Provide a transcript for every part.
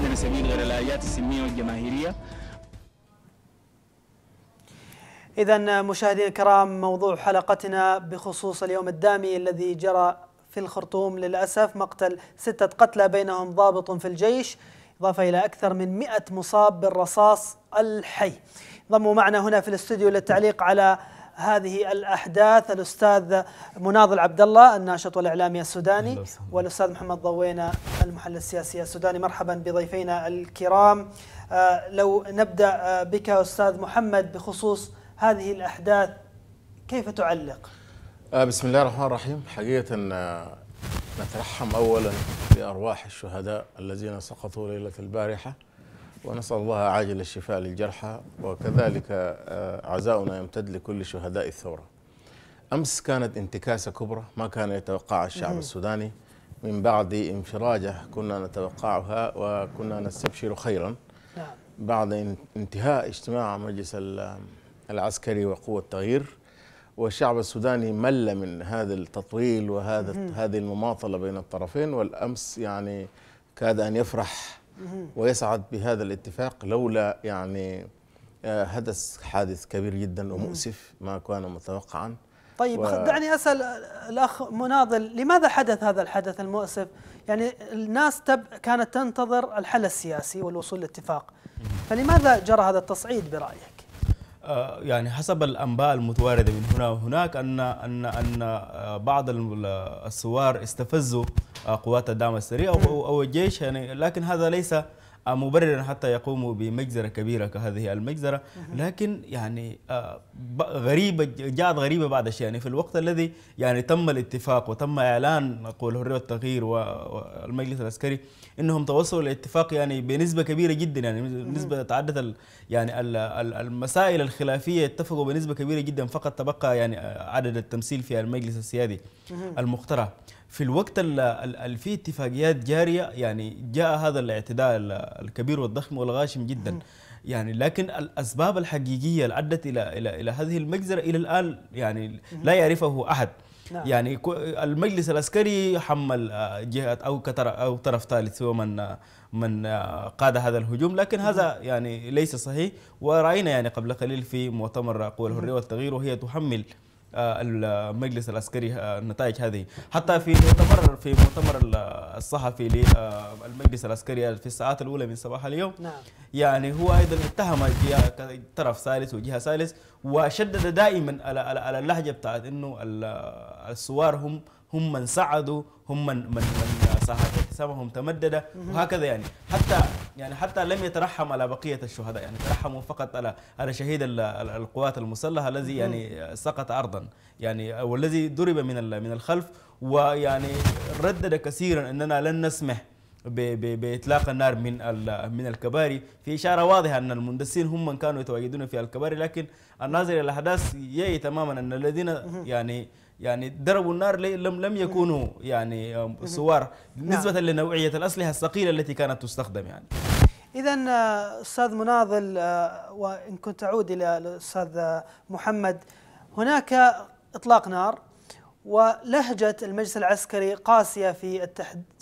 عندنا سبيل غير الايات السلميه والجماهيريه إذا مشاهدينا الكرام موضوع حلقتنا بخصوص اليوم الدامي الذي جرى في الخرطوم للأسف مقتل ستة قتلى بينهم ضابط في الجيش إضافة إلى أكثر من مئة مصاب بالرصاص الحي ضموا معنا هنا في الاستوديو للتعليق على هذه الاحداث الاستاذ مناضل عبد الله الناشط والاعلامي السوداني والاستاذ محمد ضوينا المحلل السياسي السوداني مرحبا بضيفينا الكرام آه، لو نبدا آه، بك استاذ محمد بخصوص هذه الاحداث كيف تعلق؟ آه، بسم الله الرحمن الرحيم حقيقه نترحم اولا بارواح الشهداء الذين سقطوا ليله البارحه ونسأل الله عاجل الشفاء للجرحى وكذلك آه، عزاؤنا يمتد لكل شهداء الثورة أمس كانت انتكاسة كبرى ما كان يتوقع الشعب السوداني من بعد انفراجه كنا نتوقعها وكنا نستبشر خيرا نعم. بعد انتهاء اجتماع مجلس العسكري وقوة التغيير والشعب السوداني مل من هذا التطويل وهذا هذه المماطلة بين الطرفين والأمس يعني كاد أن يفرح ويسعد بهذا الاتفاق لولا يعني آه، حدث حادث كبير جدا ومؤسف ما كان متوقعا طيب و... دعني اسال الاخ مناضل لماذا حدث هذا الحدث المؤسف؟ يعني الناس تب كانت تنتظر الحل السياسي والوصول لاتفاق فلماذا جرى هذا التصعيد برايك؟ آه، يعني حسب الانباء المتوارده من هنا وهناك ان ان ان آه، بعض الثوار استفزوا آه، قوات الدعم السريع أو, أو الجيش يعني لكن هذا ليس آه، مبررا حتى يقوموا بمجزرة كبيرة كهذه المجزرة لكن يعني آه، غريبة جاءت غريبة بعد الشيء يعني في الوقت الذي يعني تم الاتفاق وتم إعلان قول الحرية والتغيير والمجلس العسكري أنهم توصلوا لاتفاق يعني بنسبة كبيرة جدا يعني نسبة تعدت يعني المسائل الخلافية اتفقوا بنسبة كبيرة جدا فقط تبقى يعني عدد التمثيل في المجلس السيادي المقترح في الوقت اللي فيه اتفاقيات جاريه يعني جاء هذا الاعتداء الكبير والضخم والغاشم جدا يعني لكن الاسباب الحقيقيه اللي ادت الى الى الى هذه المجزره الى الان يعني لا يعرفه احد نعم. يعني المجلس العسكري حمل جهه او او طرف ثالث هو من من قاد هذا الهجوم لكن هذا يعني ليس صحيح وراينا يعني قبل قليل في مؤتمر قوى الحريه والتغيير وهي تحمل آه، المجلس العسكري آه، النتائج هذه حتى في مؤتمر في مؤتمر الصحفي للمجلس آه، العسكري في الساعات الاولى من صباح اليوم نعم. يعني هو ايضا اتهم طرف ثالث وجهه ثالث وشدد دائما على على اللهجه بتاعت انه الثوار هم هم من سعدوا هم من من, من ساحات تمدده وهكذا يعني حتى يعني حتى لم يترحم على بقية الشهداء يعني ترحموا فقط على على شهيد القوات المسلحة الذي يعني سقط أرضا يعني والذي ضرب من من الخلف ويعني ردد كثيرا أننا لن نسمح باطلاق النار من من الكباري في اشاره واضحه ان المندسين هم من كانوا يتواجدون في الكباري لكن الناظر الى الاحداث يأي تماما ان الذين يعني يعني ضربوا النار لم لم يكونوا يعني صور نعم. نسبه لنوعيه الاسلحه الثقيله التي كانت تستخدم يعني إذا آه، أستاذ مناضل آه، وإن كنت أعود إلى الأستاذ آه، محمد هناك إطلاق نار ولهجة المجلس العسكري قاسية في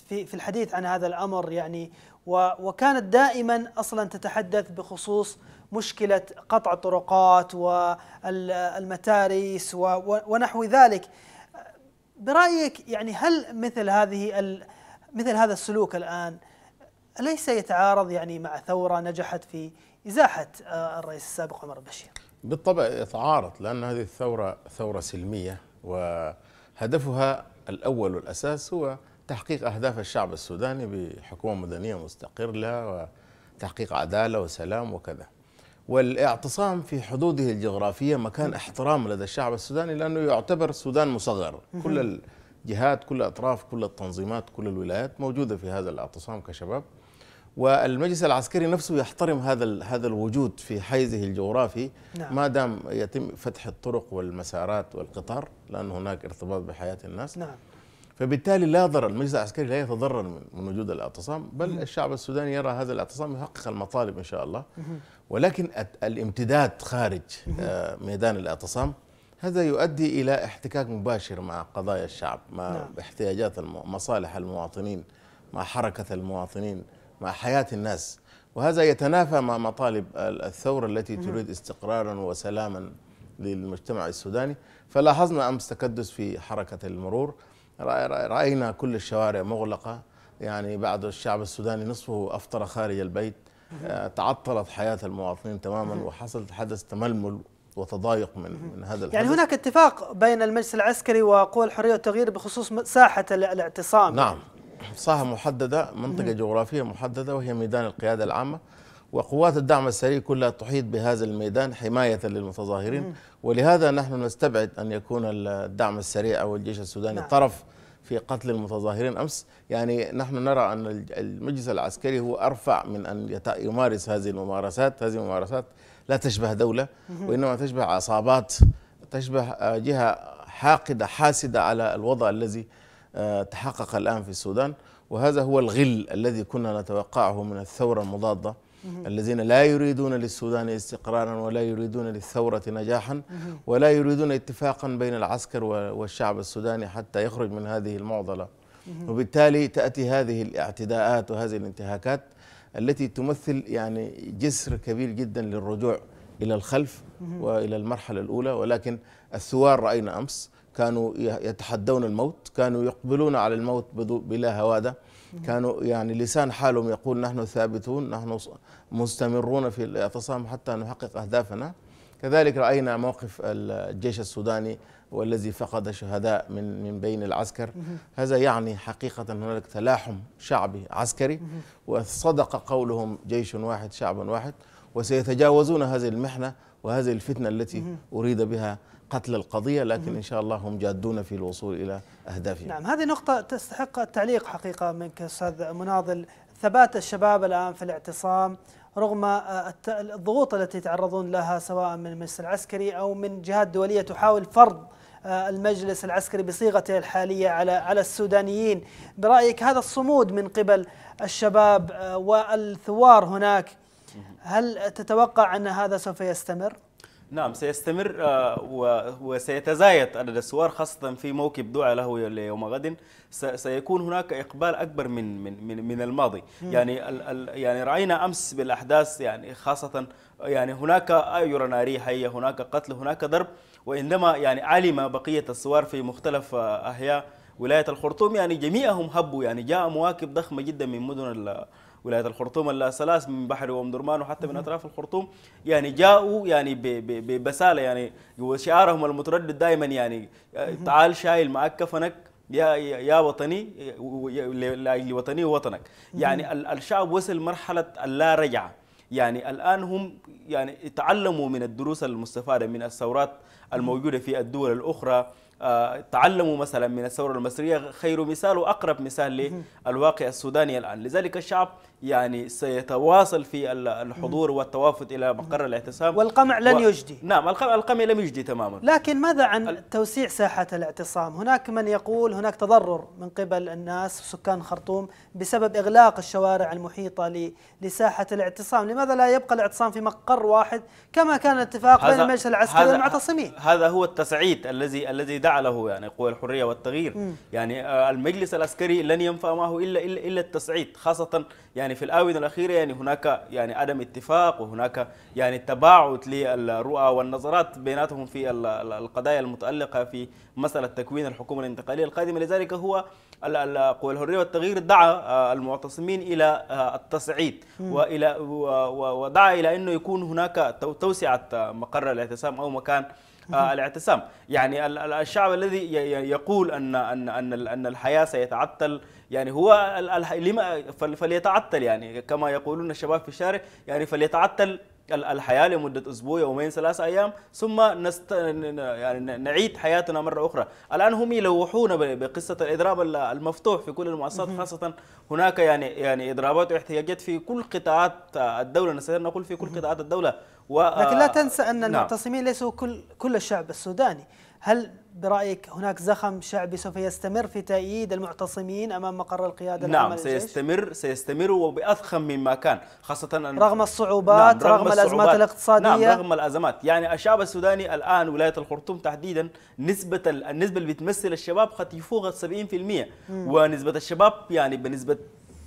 في في الحديث عن هذا الأمر يعني وكانت دائما أصلا تتحدث بخصوص مشكلة قطع الطرقات والمتاريس ونحو ذلك برأيك يعني هل مثل هذه مثل هذا السلوك الآن أليس يتعارض يعني مع ثورة نجحت في إزاحة آه، الرئيس السابق عمر البشير بالطبع يتعارض لأن هذه الثورة ثورة سلمية وهدفها الأول والأساس هو تحقيق أهداف الشعب السوداني بحكومة مدنية مستقله وتحقيق عدالة وسلام وكذا والاعتصام في حدوده الجغرافية مكان احترام لدى الشعب السوداني لأنه يعتبر السودان مصغر كل الجهات كل الأطراف كل التنظيمات كل الولايات موجودة في هذا الاعتصام كشباب والمجلس العسكري نفسه يحترم هذا هذا الوجود في حيزه الجغرافي نعم. ما دام يتم فتح الطرق والمسارات والقطار لان هناك ارتباط بحياه الناس نعم فبالتالي لا ضرر المجلس العسكري لا يتضرر من وجود الاعتصام بل مم. الشعب السوداني يرى هذا الاعتصام يحقق المطالب ان شاء الله مم. ولكن الامتداد خارج آه، ميدان الاعتصام هذا يؤدي الى احتكاك مباشر مع قضايا الشعب مع نعم. احتياجات مصالح المواطنين مع حركه المواطنين مع حياة الناس وهذا يتنافى مع مطالب الثورة التي تريد استقرارا وسلاما للمجتمع السوداني فلاحظنا أمس تكدس في حركة المرور رأينا كل الشوارع مغلقة يعني بعد الشعب السوداني نصفه أفطر خارج البيت آه، تعطلت حياة المواطنين تماما وحصل حدث تململ وتضايق من من هذا يعني الحدث يعني هناك اتفاق بين المجلس العسكري وقوى الحريه والتغيير بخصوص ساحه الاعتصام نعم ساحه محدده منطقه جغرافيه محدده وهي ميدان القياده العامه وقوات الدعم السريع كلها تحيط بهذا الميدان حماية للمتظاهرين ولهذا نحن نستبعد أن يكون الدعم السريع أو الجيش السوداني نعم. طرف في قتل المتظاهرين أمس يعني نحن نرى أن المجلس العسكري هو أرفع من أن يمارس هذه الممارسات هذه الممارسات لا تشبه دولة وإنما تشبه عصابات تشبه آه، جهة حاقدة حاسدة على الوضع الذي آه، تحقق الآن في السودان وهذا هو الغل الذي كنا نتوقعه من الثورة المضادة الذين لا يريدون للسودان استقرارا ولا يريدون للثورة نجاحا ولا يريدون اتفاقا بين العسكر والشعب السوداني حتى يخرج من هذه المعضلة وبالتالي تأتي هذه الاعتداءات وهذه الانتهاكات التي تمثل يعني جسر كبير جدا للرجوع إلى الخلف وإلى المرحلة الأولى ولكن الثوار رأينا أمس كانوا يتحدون الموت كانوا يقبلون على الموت بلا هواده كانوا يعني لسان حالهم يقول نحن ثابتون نحن مستمرون في الاعتصام حتى نحقق اهدافنا كذلك راينا موقف الجيش السوداني والذي فقد شهداء من من بين العسكر هذا يعني حقيقه هنالك تلاحم شعبي عسكري وصدق قولهم جيش واحد شعب واحد وسيتجاوزون هذه المحنه وهذه الفتنه التي اريد بها قتل القضية لكن إن شاء الله هم جادون في الوصول إلى أهدافهم نعم هذه نقطة تستحق التعليق حقيقة منك أستاذ مناضل ثبات الشباب الآن في الاعتصام رغم آه، الضغوط التي يتعرضون لها سواء من المجلس العسكري أو من جهات دولية تحاول فرض آه، المجلس العسكري بصيغته الحالية على على السودانيين برأيك هذا الصمود من قبل الشباب آه، والثوار هناك هل تتوقع أن هذا سوف يستمر؟ نعم سيستمر آه، وسيتزايد عدد السوار خاصة في موكب دعاء له ليوم غد سيكون هناك إقبال أكبر من من من الماضي مم. يعني ال يعني رأينا أمس بالأحداث يعني خاصة يعني هناك أيرة نارية حية هناك قتل هناك ضرب وإنما يعني علم بقية السوار في مختلف آه، أحياء ولاية الخرطوم يعني جميعهم هبوا يعني جاء مواكب ضخمة جدا من مدن ولايه الخرطوم السلاس من بحر ام درمان وحتى من اطراف الخرطوم يعني جاءوا يعني ببساله يعني وشعارهم المتردد دائما يعني تعال شايل معك كفنك يا يا وطني لوطني وطني ووطنك يعني الشعب وصل مرحله اللا رجعه يعني الان هم يعني تعلموا من الدروس المستفاده من الثورات الموجوده في الدول الاخرى آه، تعلموا مثلا من الثوره المصريه خير مثال واقرب مثال للواقع السوداني الان لذلك الشعب يعني سيتواصل في الحضور والتوافد الى مقر الاعتصام والقمع لن و... يجدي نعم القمع لم يجدي تماما لكن ماذا عن ال... توسيع ساحه الاعتصام هناك من يقول هناك تضرر من قبل الناس سكان خرطوم بسبب اغلاق الشوارع المحيطه ل... لساحه الاعتصام لماذا لا يبقى الاعتصام في مقر واحد كما كان الاتفاق بين المجلس العسكري والمعتصمين هذا هو التسعيد الذي الذي دعا له يعني قوى الحريه والتغيير م. يعني آه، المجلس العسكري لن ينفع معه الا الا, إلا التسعيد خاصه يعني يعني في الآونة الأخيرة يعني هناك يعني عدم اتفاق وهناك يعني تباعد للرؤى والنظرات بيناتهم في القضايا المتعلقة في مسألة تكوين الحكومة الانتقالية القادمة لذلك هو قوى الحرية والتغيير دعا آه، المعتصمين إلى آه، التصعيد وإلى ودعا إلى أنه يكون هناك توسعة آه، مقر الاعتصام أو مكان آه، الاعتصام يعني الشعب الذي يقول ان ان ان ان الحياه سيتعطل يعني هو لما فليتعطل يعني كما يقولون الشباب في الشارع يعني فليتعطل الحياة لمدة أسبوع يومين ثلاث أيام ثم نست... يعني نعيد حياتنا مرة أخرى الآن هم يلوحون بقصة الإضراب المفتوح في كل المؤسسات خاصة هناك يعني يعني إضرابات واحتياجات في كل قطاعات الدولة نستطيع أن نقول في كل قطاعات الدولة و... لكن لا آه، تنسى أن نعم. المعتصمين ليسوا كل كل الشعب السوداني هل برأيك هناك زخم شعبي سوف يستمر في تأييد المعتصمين أمام مقر القيادة نعم سيستمر للجيش؟ سيستمر وبأضخم مما كان خاصة أن رغم الصعوبات نعم رغم, رغم الصعوبات الأزمات الاقتصادية نعم رغم الأزمات يعني الشعب السوداني الآن ولاية الخرطوم تحديدا نسبة النسبة اللي بتمثل الشباب قد يفوق 70% ونسبة الشباب يعني بنسبة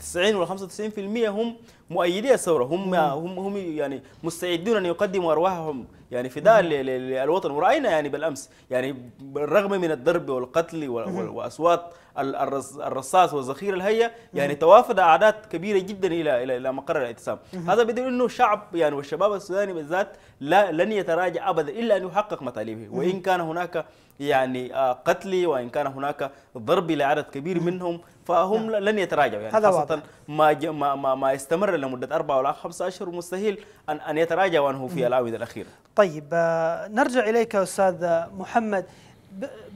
90 ولا 95% هم مؤيدي الثوره هم هم هم يعني مستعدون ان يقدموا ارواحهم يعني فداء للوطن وراينا يعني بالامس يعني بالرغم من الضرب والقتل واصوات الرصاص والذخيره الهيئه يعني توافد اعداد كبيره جدا الى الى الى مقر الاعتصام هذا بدليل انه الشعب يعني والشباب السوداني بالذات لا لن يتراجع ابدا الا ان يحقق مطالبه وان كان هناك يعني آه، قتل وان كان هناك ضرب لعدد كبير منهم فهم نعم. لن يتراجعوا يعني هذا خاصة واضح. ما, ج... ما, ما, ما استمر لمدة أربعة ولا خمسة أشهر مستحيل أن, أن يتراجعوا عنه في الآونة الأخيرة طيب آه، نرجع إليك أستاذ محمد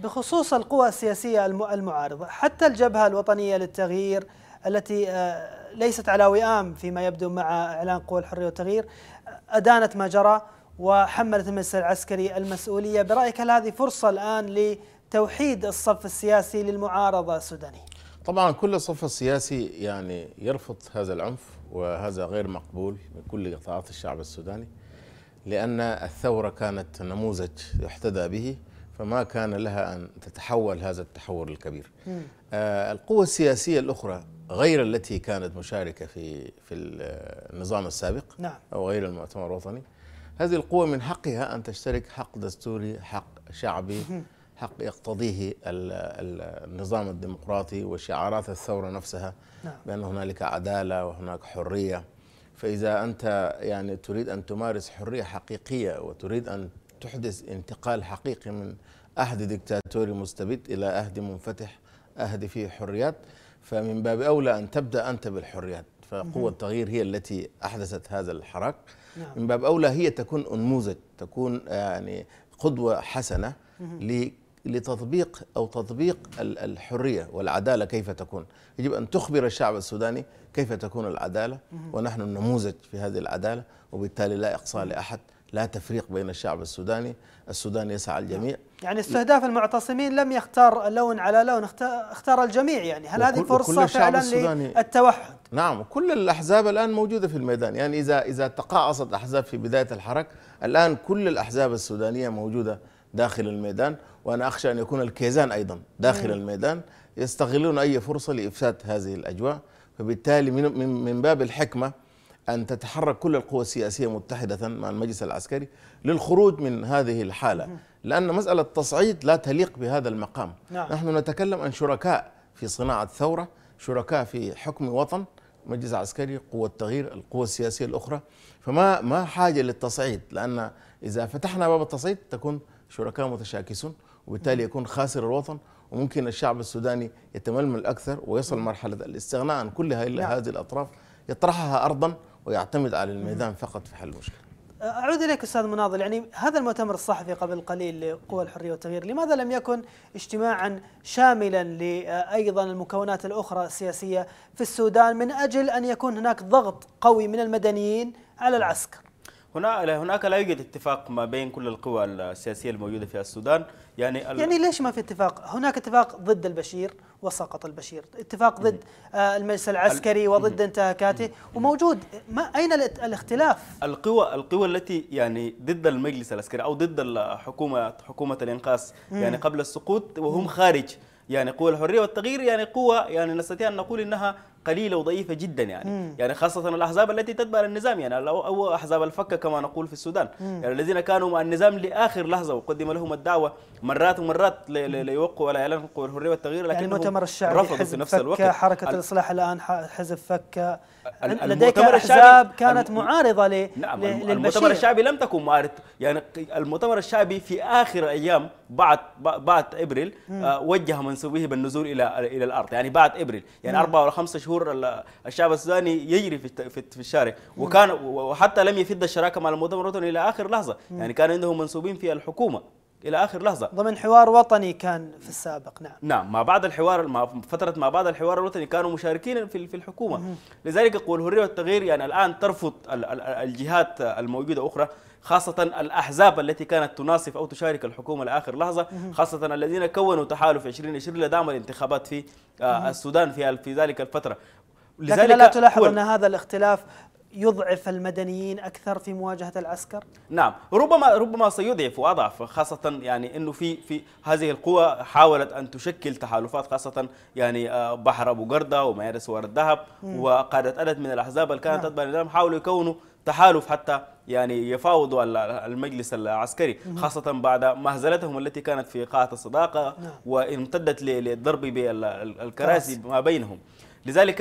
بخصوص القوى السياسية المعارضة حتى الجبهة الوطنية للتغيير التي آه، ليست على وئام فيما يبدو مع إعلان قوى الحرية والتغيير أدانت ما جرى وحملت المجلس العسكري المسؤولية برأيك هل هذه فرصة الآن لتوحيد الصف السياسي للمعارضة السودانية؟ طبعا كل صف سياسي يعني يرفض هذا العنف وهذا غير مقبول من كل قطاعات الشعب السوداني لأن الثورة كانت نموذج يحتذى به فما كان لها أن تتحول هذا التحول الكبير آه القوى السياسية الأخرى غير التي كانت مشاركة في في النظام السابق نعم. أو غير المؤتمر الوطني هذه القوى من حقها أن تشترك حق دستوري حق شعبي حق يقتضيه النظام الديمقراطي وشعارات الثورة نفسها نعم. بأن هنالك عدالة وهناك حرية فإذا أنت يعني تريد أن تمارس حرية حقيقية وتريد أن تحدث انتقال حقيقي من عهد دكتاتوري مستبد إلى عهد منفتح عهد فيه حريات فمن باب أولى أن تبدأ أنت بالحريات فقوة التغيير هي التي أحدثت هذا الحراك نعم. من باب أولى هي تكون أنموذج تكون يعني قدوة حسنة لتطبيق أو تطبيق الحرية والعدالة كيف تكون يجب أن تخبر الشعب السوداني كيف تكون العدالة ونحن النموذج في هذه العدالة وبالتالي لا إقصاء لأحد لا تفريق بين الشعب السوداني السودان يسعى الجميع نعم. يعني استهداف المعتصمين لم يختار لون على لون اختار الجميع يعني هل هذه فرصة فعلا للتوحد نعم كل الأحزاب الآن موجودة في الميدان يعني إذا إذا تقاعصت أحزاب في بداية الحركة الآن كل الأحزاب السودانية موجودة داخل الميدان وأنا أخشى أن يكون الكيزان أيضا داخل مم. الميدان يستغلون أي فرصة لإفساد هذه الأجواء فبالتالي من, من باب الحكمة أن تتحرك كل القوى السياسية متحدة مع المجلس العسكري للخروج من هذه الحالة لأن مسألة التصعيد لا تليق بهذا المقام نعم. نحن نتكلم عن شركاء في صناعة ثورة شركاء في حكم وطن مجلس عسكري قوة التغيير القوى السياسية الأخرى فما ما حاجة للتصعيد لأن إذا فتحنا باب التصعيد تكون شركاء متشاكسون وبالتالي يكون خاسر الوطن وممكن الشعب السوداني يتململ اكثر ويصل مرحله الاستغناء عن كل نعم. هذه الاطراف يطرحها ارضا ويعتمد على الميدان فقط في حل المشكله. اعود اليك استاذ مناضل يعني هذا المؤتمر الصحفي قبل قليل لقوى الحريه والتغيير لماذا لم يكن اجتماعا شاملا لايضا المكونات الاخرى السياسيه في السودان من اجل ان يكون هناك ضغط قوي من المدنيين على العسكر؟ هنا هناك لا يوجد اتفاق ما بين كل القوى السياسيه الموجوده في السودان يعني يعني ليش ما في اتفاق؟ هناك اتفاق ضد البشير وسقط البشير، اتفاق ضد آه، المجلس العسكري وضد انتهاكاته وموجود ما اين الاختلاف؟ القوى القوى التي يعني ضد المجلس العسكري او ضد الحكومه حكومه الانقاذ يعني قبل السقوط وهم خارج يعني قوى الحريه والتغيير يعني قوى يعني نستطيع ان نقول انها قليله وضعيفه جدا يعني مم. يعني خاصه الاحزاب التي تتبع النظام يعني او احزاب الفك كما نقول في السودان مم. يعني الذين كانوا مع النظام لاخر لحظه وقدم لهم الدعوه مرات ومرات ليوقعوا على اعلان الحريه والتغيير يعني لكن المؤتمر الشعبي رفض في نفس الوقت حركه الاصلاح الان حزب فك لديك احزاب كانت معارضه ل نعم للمشير. المؤتمر الشعبي لم تكن معارضه يعني المؤتمر الشعبي في اخر ايام بعد بعد ابريل آه، وجه منسوبيه بالنزول الى الى الارض يعني بعد ابريل يعني اربع او خمسة شهور الشعب السوداني يجري في في الشارع وكان وحتى لم يفد الشراكه مع المؤتمر الوطني الى اخر لحظه يعني كان عندهم منسوبين في الحكومه الى اخر لحظه ضمن حوار وطني كان في السابق نعم نعم ما بعد الحوار ما فتره ما بعد الحوار الوطني كانوا مشاركين في في الحكومه لذلك قوى الحريه والتغيير يعني الان ترفض الجهات الموجوده اخرى خاصة الأحزاب التي كانت تناصف أو تشارك الحكومة لآخر لحظة خاصة الذين كونوا تحالف 2020 لدعم الانتخابات في آه، السودان في ذلك الفترة لذلك لكن لا تلاحظ أن هذا الاختلاف يضعف المدنيين اكثر في مواجهه العسكر؟ نعم، ربما ربما سيضعف واضعف خاصه يعني انه في في هذه القوى حاولت ان تشكل تحالفات خاصه يعني آه، بحر ابو قرده ومارس وار الذهب وقاده عدد من الاحزاب اللي كانت نعم. تتبع نعم. حاولوا يكونوا تحالف حتى يعني يفاوضوا المجلس العسكري خاصة بعد مهزلتهم التي كانت في قاعة الصداقة نعم. وامتدت للضرب بالكراسي ما بينهم لذلك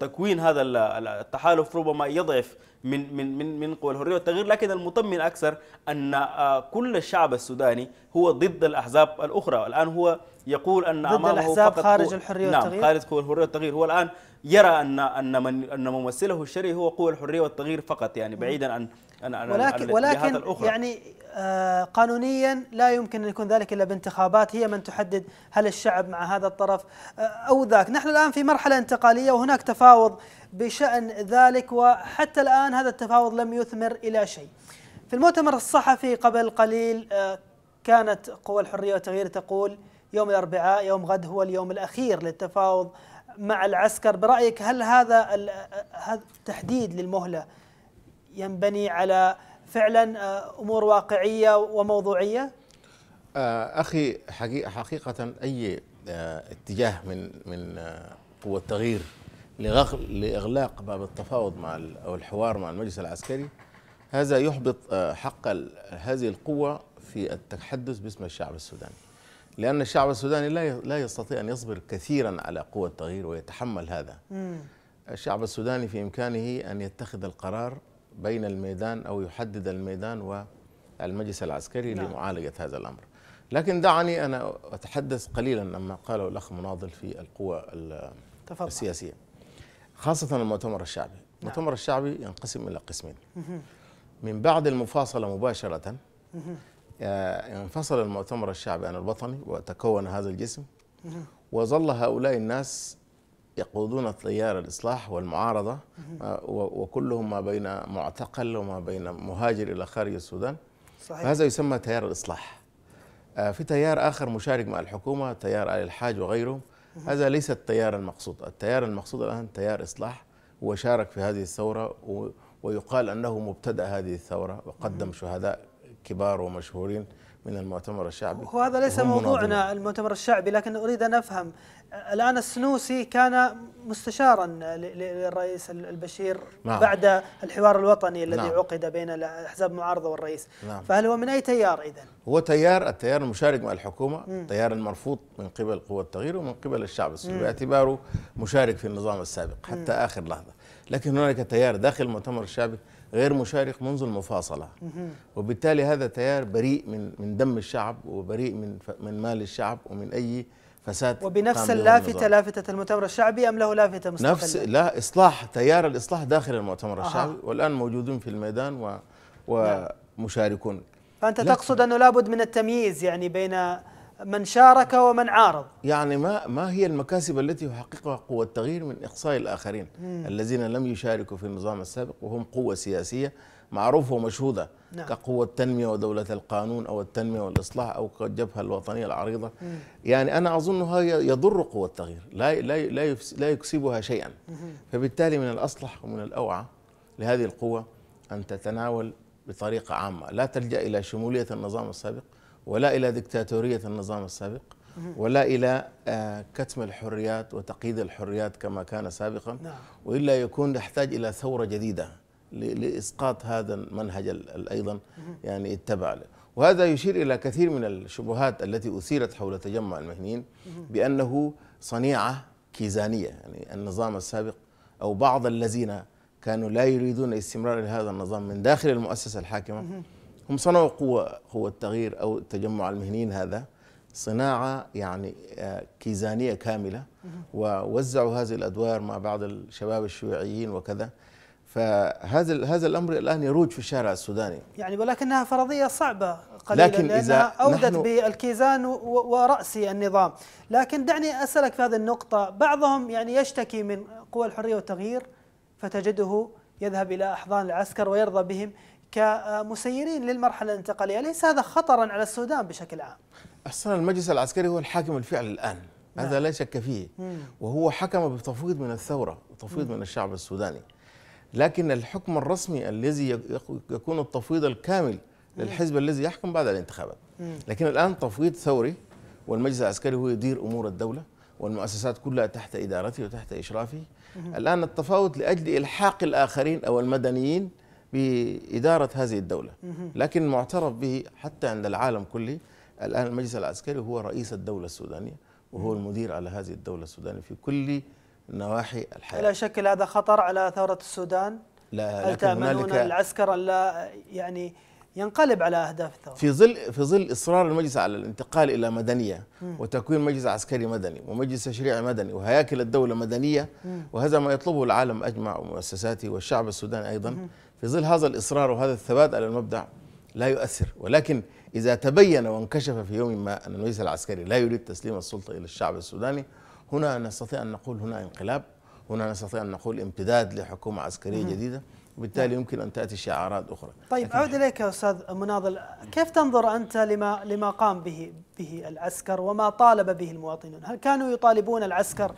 تكوين هذا التحالف ربما يضعف من من من من قوى الحريه والتغيير لكن المطمئن اكثر ان آه، كل الشعب السوداني هو ضد الاحزاب الاخرى الان هو يقول ان ضد امامه الاحزاب خارج الحريه نعم، والتغيير نعم خارج قوى الحريه والتغيير هو الان يرى ان ان من ان ممثله الشرعي هو قوى الحريه والتغيير فقط يعني بعيدا عن عن ولكن عن ولكن الأخرى. يعني آه، قانونيا لا يمكن ان يكون ذلك الا بانتخابات هي من تحدد هل الشعب مع هذا الطرف آه، او ذاك، نحن الان في مرحله انتقاليه وهناك تفاوض بشان ذلك وحتى الان هذا التفاوض لم يثمر الى شيء. في المؤتمر الصحفي قبل قليل آه، كانت قوى الحريه والتغيير تقول يوم الاربعاء يوم غد هو اليوم الاخير للتفاوض مع العسكر برأيك هل هذا التحديد للمهلة ينبني على فعلا آه، أمور واقعية وموضوعية؟ آه، أخي حقيقة, حقيقة أي آه، اتجاه من من قوة التغيير لإغلاق باب التفاوض مع أو الحوار مع المجلس العسكري هذا يحبط حق هذه القوة في التحدث باسم الشعب السوداني لأن الشعب السوداني لا لا يستطيع أن يصبر كثيرا على قوة التغيير ويتحمل هذا مم. الشعب السوداني في إمكانه أن يتخذ القرار بين الميدان أو يحدد الميدان والمجلس العسكري نعم. لمعالجة هذا الأمر لكن دعني أنا أتحدث قليلا عما قاله الأخ مناضل في القوى تفضل. السياسية خاصة المؤتمر الشعبي نعم. المؤتمر الشعبي ينقسم إلى قسمين من بعد المفاصلة مباشرة آه، انفصل المؤتمر الشعبي عن الوطني وتكون هذا الجسم وظل هؤلاء الناس يقودون تيار الإصلاح والمعارضة آه، وكلهم ما بين معتقل وما بين مهاجر إلى خارج السودان صحيح. هذا يسمى تيار الإصلاح آه، في تيار آخر مشارك مع الحكومة تيار آل الحاج وغيره هذا ليس التيار المقصود التيار المقصود الآن تيار إصلاح وشارك في هذه الثورة ويقال أنه مبتدأ هذه الثورة وقدم شهداء كبار ومشهورين من المؤتمر الشعبي وهذا ليس موضوعنا المؤتمر الشعبي لكن أريد أن أفهم الآن السنوسي كان مستشارا للرئيس البشير نعم. بعد الحوار الوطني الذي نعم. عقد بين الأحزاب المعارضة والرئيس نعم. فهل هو من أي تيار إذا؟ هو تيار التيار المشارك مع الحكومة التيار المرفوض من قبل قوى التغيير ومن قبل الشعب السوري باعتباره مشارك في النظام السابق حتى م. آخر لحظة لكن هنالك تيار داخل المؤتمر الشعبي غير مشارك منذ المفاصلة وبالتالي هذا تيار بريء من من دم الشعب وبريء من من مال الشعب ومن أي فساد وبنفس اللافتة لافتة المؤتمر الشعبي أم له لافتة مستقلة؟ نفس لا إصلاح تيار الإصلاح داخل المؤتمر أه. الشعبي والآن موجودون في الميدان و نعم. ومشاركون فأنت لكن. تقصد أنه لابد من التمييز يعني بين من شارك ومن عارض يعني ما ما هي المكاسب التي يحققها قوى التغيير من اقصاء الاخرين مم. الذين لم يشاركوا في النظام السابق وهم قوه سياسيه معروفه ومشهوده نعم. كقوة التنمية ودولة القانون أو التنمية والإصلاح أو الجبهة الوطنية العريضة مم. يعني أنا أظنها يضر قوة التغيير لا لا لا, لا يكسبها شيئا مم. فبالتالي من الأصلح ومن الأوعى لهذه القوة أن تتناول بطريقة عامة لا تلجأ إلى شمولية النظام السابق ولا إلى دكتاتورية النظام السابق ولا إلى آه، كتم الحريات وتقييد الحريات كما كان سابقا نعم. وإلا يكون نحتاج إلى ثورة جديدة لإسقاط هذا المنهج أيضا يعني اتبع له وهذا يشير إلى كثير من الشبهات التي أثيرت حول تجمع المهنيين بأنه صنيعة كيزانية يعني النظام السابق أو بعض الذين كانوا لا يريدون استمرار هذا النظام من داخل المؤسسة الحاكمة هم صنعوا قوة قوة التغيير أو التجمع المهنيين هذا صناعة يعني آه، كيزانية كاملة ووزعوا هذه الأدوار مع بعض الشباب الشيوعيين وكذا فهذا هذا الامر الان يروج في الشارع السوداني يعني ولكنها فرضيه صعبه قليلا لكن لانها إذا اودت بالكيزان وراس النظام، لكن دعني اسالك في هذه النقطه، بعضهم يعني يشتكي من قوى الحريه والتغيير فتجده يذهب الى احضان العسكر ويرضى بهم كمسيرين للمرحلة الانتقالية ليس هذا خطرا على السودان بشكل عام أصلا المجلس العسكري هو الحاكم الفعل الآن نعم. هذا لا شك فيه مم. وهو حكم بتفويض من الثورة وتفويض من الشعب السوداني لكن الحكم الرسمي الذي يكون التفويض الكامل للحزب الذي يحكم بعد الانتخابات لكن الآن تفويض ثوري والمجلس العسكري هو يدير أمور الدولة والمؤسسات كلها تحت إدارته وتحت إشرافه الآن التفاوض لأجل إلحاق الآخرين أو المدنيين بإدارة هذه الدولة لكن معترف به حتى عند العالم كله الآن المجلس العسكري هو رئيس الدولة السودانية وهو المدير على هذه الدولة السودانية في كل نواحي الحياة لا شك هذا خطر على ثورة السودان لا هل تأملون العسكر لا يعني ينقلب على أهداف الثورة في ظل في ظل إصرار المجلس على الانتقال إلى مدنية وتكوين مجلس عسكري مدني ومجلس تشريعي مدني وهياكل الدولة مدنية وهذا ما يطلبه العالم أجمع ومؤسساته والشعب السوداني أيضا في ظل هذا الإصرار وهذا الثبات على المبدأ لا يؤثر ولكن إذا تبين وانكشف في يوم ما أن الرئيس العسكري لا يريد تسليم السلطة إلى الشعب السوداني هنا نستطيع أن نقول هنا انقلاب هنا نستطيع أن نقول امتداد لحكومة عسكرية جديدة وبالتالي نعم. يمكن أن تأتي شعارات أخرى طيب أعود إليك يا أستاذ مناضل كيف تنظر أنت لما, لما قام به, به العسكر وما طالب به المواطنون هل كانوا يطالبون العسكر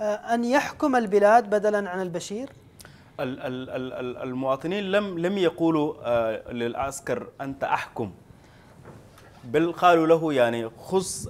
آه، أن يحكم البلاد بدلا عن البشير؟ المواطنين لم لم يقولوا آه، للعسكر انت احكم بل قالوا له يعني خص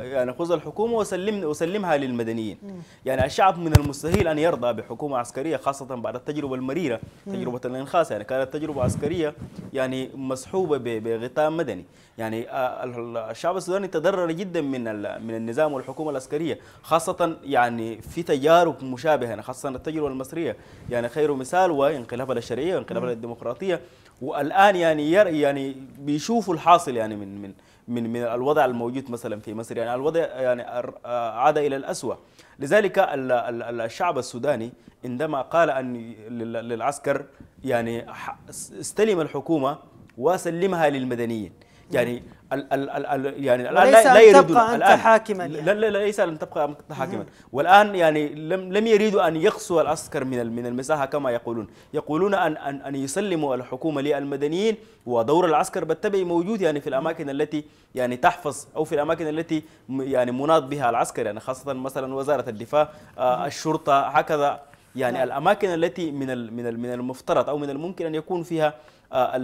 يعني خذ الحكومه وسلم وسلمها للمدنيين يعني الشعب من المستحيل ان يرضى بحكومه عسكريه خاصه بعد التجربه المريره تجربه الانخاص يعني كانت تجربه عسكريه يعني مصحوبه بغطاء مدني يعني آه، الشعب السوداني تضرر جدا من من النظام والحكومه العسكريه خاصه يعني في تجارب مشابهه يعني خاصه التجربه المصريه يعني خير مثال وانقلاب الشرعيه وانقلاب الديمقراطيه والان يعني ير يعني بيشوفوا الحاصل يعني من من من من الوضع الموجود مثلا في مصر يعني الوضع يعني عاد الى الاسوء لذلك الشعب السوداني عندما قال ان للعسكر يعني استلم الحكومه وسلمها للمدنيين يعني ال ال ال ال يعني الان لا, لا تبقى أنت حاكما يعني. لا لا ليس ان تبقى انت حاكما والان يعني لم لم يريدوا ان يقصوا العسكر من من المساحه كما يقولون يقولون ان ان ان يسلموا الحكومه للمدنيين ودور العسكر بالتبعي موجود يعني في الاماكن التي يعني تحفظ او في الاماكن التي يعني مناط بها العسكر يعني خاصه مثلا وزاره الدفاع آه، الشرطه هكذا يعني نعم. الاماكن التي من من من المفترض او من الممكن ان يكون فيها آه،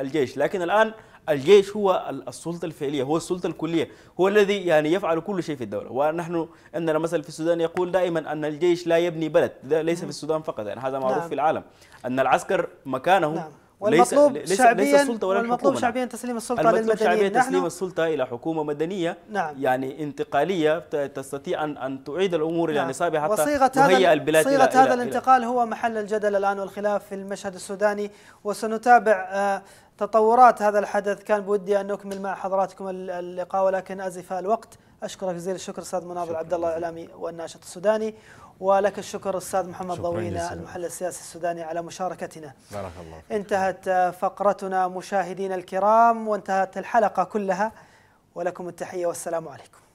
الجيش لكن الان الجيش هو السلطة الفعلية هو السلطة الكلية هو الذي يعني يفعل كل شيء في الدولة ونحن عندنا مثل في السودان يقول دائما أن الجيش لا يبني بلد ليس في نعم. السودان فقط يعني هذا معروف نعم. في العالم أن العسكر مكانه نعم. والمطلوب ليس شعبيا ليس السلطه ولا والمطلوب نعم. شعبيا تسليم السلطه للمدنيين شعبيا تسليم السلطه الى حكومه مدنيه نعم يعني انتقاليه تستطيع ان ان تعيد الامور نعم الى نصابها حتى وصيغه هذا البلاد صيغه هذا إلى الانتقال هو محل الجدل الان والخلاف في المشهد السوداني وسنتابع آه، تطورات هذا الحدث كان بودي ان نكمل مع حضراتكم اللقاء ولكن ازف الوقت اشكرك جزيل الشكر استاذ مناضل عبد الله الاعلامي والناشط السوداني ولك الشكر أستاذ محمد ضوينا المحلل السياسي السوداني على مشاركتنا بارك الله انتهت آه، فقرتنا مشاهدينا الكرام وانتهت الحلقة كلها ولكم التحية والسلام عليكم